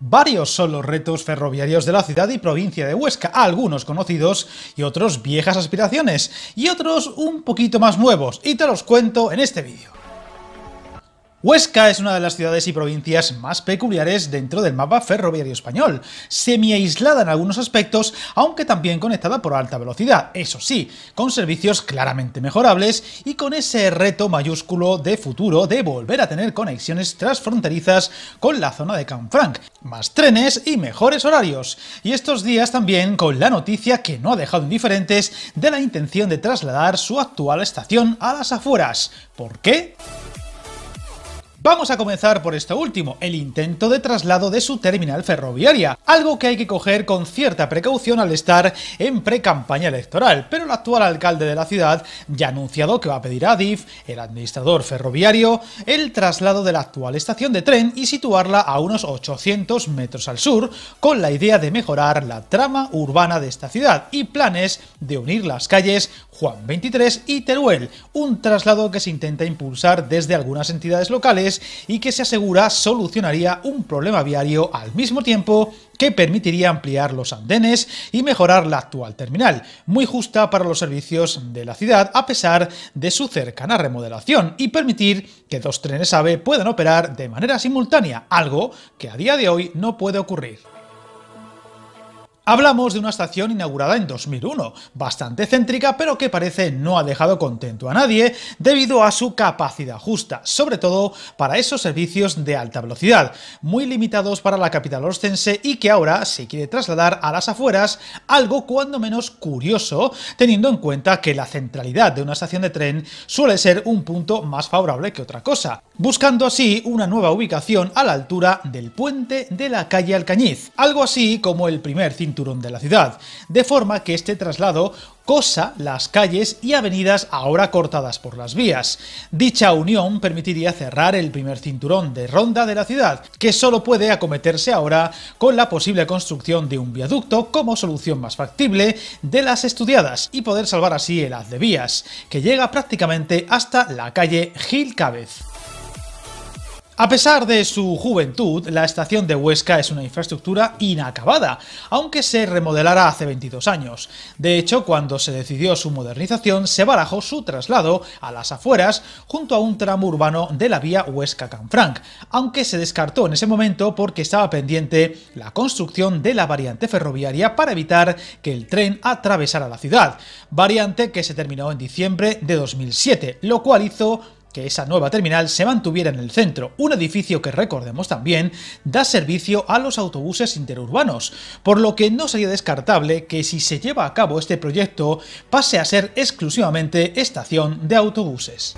Varios son los retos ferroviarios de la ciudad y provincia de Huesca, algunos conocidos y otros viejas aspiraciones, y otros un poquito más nuevos, y te los cuento en este vídeo. Huesca es una de las ciudades y provincias más peculiares dentro del mapa ferroviario español, semi-aislada en algunos aspectos, aunque también conectada por alta velocidad, eso sí, con servicios claramente mejorables y con ese reto mayúsculo de futuro de volver a tener conexiones transfronterizas con la zona de Canfranc, más trenes y mejores horarios. Y estos días también con la noticia que no ha dejado indiferentes de la intención de trasladar su actual estación a las afueras. ¿Por qué? Vamos a comenzar por esto último, el intento de traslado de su terminal ferroviaria, algo que hay que coger con cierta precaución al estar en precampaña electoral, pero el actual alcalde de la ciudad ya ha anunciado que va a pedir a DIF, el administrador ferroviario, el traslado de la actual estación de tren y situarla a unos 800 metros al sur, con la idea de mejorar la trama urbana de esta ciudad y planes de unir las calles Juan 23 y Teruel, un traslado que se intenta impulsar desde algunas entidades locales y que se asegura solucionaría un problema viario al mismo tiempo que permitiría ampliar los andenes y mejorar la actual terminal, muy justa para los servicios de la ciudad a pesar de su cercana remodelación y permitir que dos trenes AVE puedan operar de manera simultánea, algo que a día de hoy no puede ocurrir. Hablamos de una estación inaugurada en 2001, bastante céntrica pero que parece no ha dejado contento a nadie debido a su capacidad justa, sobre todo para esos servicios de alta velocidad, muy limitados para la capital ostense y que ahora se quiere trasladar a las afueras, algo cuando menos curioso, teniendo en cuenta que la centralidad de una estación de tren suele ser un punto más favorable que otra cosa, buscando así una nueva ubicación a la altura del puente de la calle Alcañiz, algo así como el primer cinturón de la ciudad, de forma que este traslado cosa las calles y avenidas ahora cortadas por las vías. Dicha unión permitiría cerrar el primer cinturón de ronda de la ciudad, que solo puede acometerse ahora con la posible construcción de un viaducto como solución más factible de las estudiadas y poder salvar así el haz de vías, que llega prácticamente hasta la calle Gil Cávez. A pesar de su juventud, la estación de Huesca es una infraestructura inacabada, aunque se remodelara hace 22 años. De hecho, cuando se decidió su modernización, se barajó su traslado a las afueras junto a un tramo urbano de la vía Huesca-Canfranc, aunque se descartó en ese momento porque estaba pendiente la construcción de la variante ferroviaria para evitar que el tren atravesara la ciudad, variante que se terminó en diciembre de 2007, lo cual hizo que esa nueva terminal se mantuviera en el centro, un edificio que recordemos también da servicio a los autobuses interurbanos, por lo que no sería descartable que si se lleva a cabo este proyecto pase a ser exclusivamente estación de autobuses.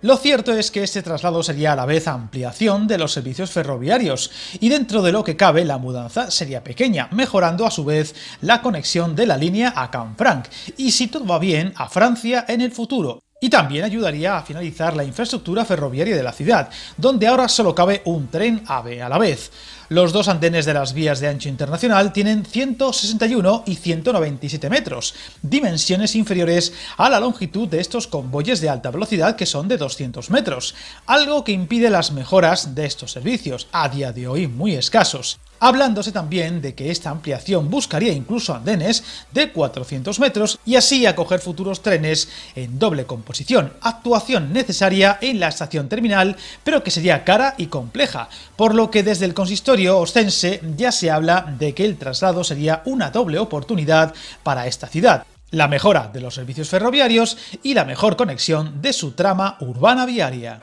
Lo cierto es que este traslado sería a la vez ampliación de los servicios ferroviarios, y dentro de lo que cabe la mudanza sería pequeña, mejorando a su vez la conexión de la línea a Canfranc, y si todo va bien, a Francia en el futuro, y también ayudaría a finalizar la infraestructura ferroviaria de la ciudad, donde ahora solo cabe un tren AVE a la vez. Los dos andenes de las vías de ancho internacional tienen 161 y 197 metros, dimensiones inferiores a la longitud de estos convoyes de alta velocidad que son de 200 metros, algo que impide las mejoras de estos servicios, a día de hoy muy escasos hablándose también de que esta ampliación buscaría incluso andenes de 400 metros y así acoger futuros trenes en doble composición, actuación necesaria en la estación terminal, pero que sería cara y compleja, por lo que desde el consistorio ostense ya se habla de que el traslado sería una doble oportunidad para esta ciudad, la mejora de los servicios ferroviarios y la mejor conexión de su trama urbana viaria.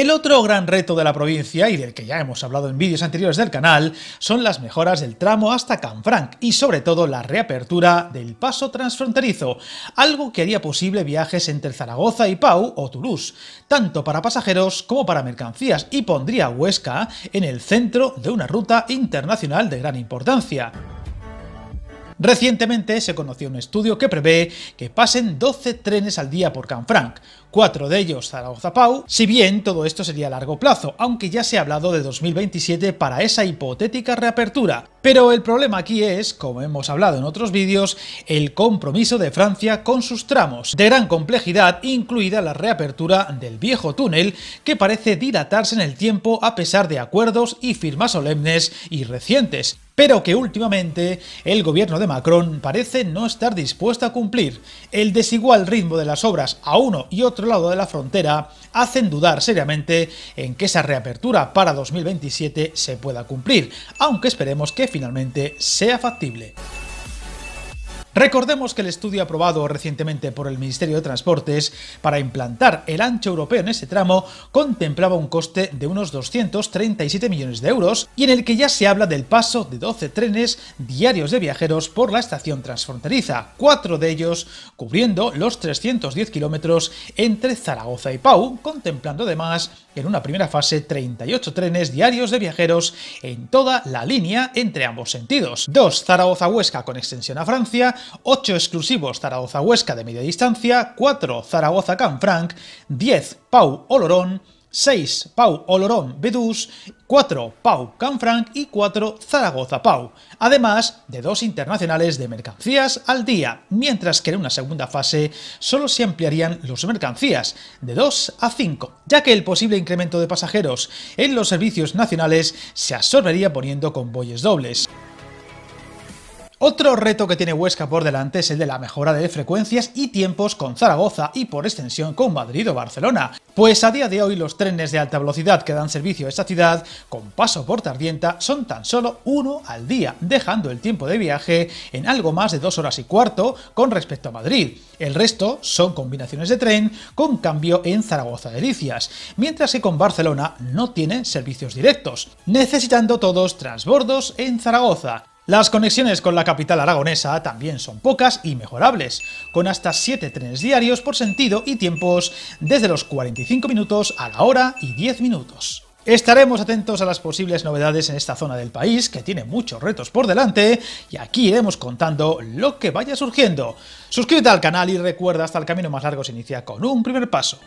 El otro gran reto de la provincia, y del que ya hemos hablado en vídeos anteriores del canal, son las mejoras del tramo hasta Canfranc y sobre todo la reapertura del paso transfronterizo, algo que haría posible viajes entre Zaragoza y Pau o Toulouse, tanto para pasajeros como para mercancías y pondría Huesca en el centro de una ruta internacional de gran importancia. Recientemente se conoció un estudio que prevé que pasen 12 trenes al día por Canfranc, cuatro de ellos Zaragoza-Pau, si bien todo esto sería a largo plazo, aunque ya se ha hablado de 2027 para esa hipotética reapertura. Pero el problema aquí es, como hemos hablado en otros vídeos, el compromiso de Francia con sus tramos, de gran complejidad, incluida la reapertura del viejo túnel, que parece dilatarse en el tiempo a pesar de acuerdos y firmas solemnes y recientes, pero que últimamente el gobierno de Macron parece no estar dispuesto a cumplir. El desigual ritmo de las obras a uno y otro lado de la frontera hacen dudar seriamente en que esa reapertura para 2027 se pueda cumplir, aunque esperemos que finalmente sea factible. Recordemos que el estudio aprobado recientemente por el Ministerio de Transportes para implantar el ancho europeo en ese tramo contemplaba un coste de unos 237 millones de euros y en el que ya se habla del paso de 12 trenes diarios de viajeros por la estación transfronteriza, cuatro de ellos cubriendo los 310 kilómetros entre Zaragoza y Pau, contemplando además en una primera fase 38 trenes diarios de viajeros en toda la línea entre ambos sentidos. 2 Zaragoza-Huesca con extensión a Francia, 8 exclusivos Zaragoza-Huesca de media distancia, 4 Zaragoza-Canfranc, 10 Pau-Olorón, 6. Pau Olorón Bedús, 4. Pau Canfranc y 4. Zaragoza Pau, además de dos internacionales de mercancías al día, mientras que en una segunda fase solo se ampliarían los mercancías, de 2 a 5, ya que el posible incremento de pasajeros en los servicios nacionales se absorbería poniendo convoyes dobles. Otro reto que tiene Huesca por delante es el de la mejora de frecuencias y tiempos con Zaragoza y por extensión con Madrid o Barcelona, pues a día de hoy los trenes de alta velocidad que dan servicio a esta ciudad con paso por Tardienta son tan solo uno al día, dejando el tiempo de viaje en algo más de dos horas y cuarto con respecto a Madrid. El resto son combinaciones de tren con cambio en Zaragoza Delicias, mientras que con Barcelona no tiene servicios directos, necesitando todos transbordos en Zaragoza. Las conexiones con la capital aragonesa también son pocas y mejorables, con hasta 7 trenes diarios por sentido y tiempos desde los 45 minutos a la hora y 10 minutos. Estaremos atentos a las posibles novedades en esta zona del país, que tiene muchos retos por delante, y aquí iremos contando lo que vaya surgiendo. Suscríbete al canal y recuerda hasta el camino más largo se inicia con un primer paso.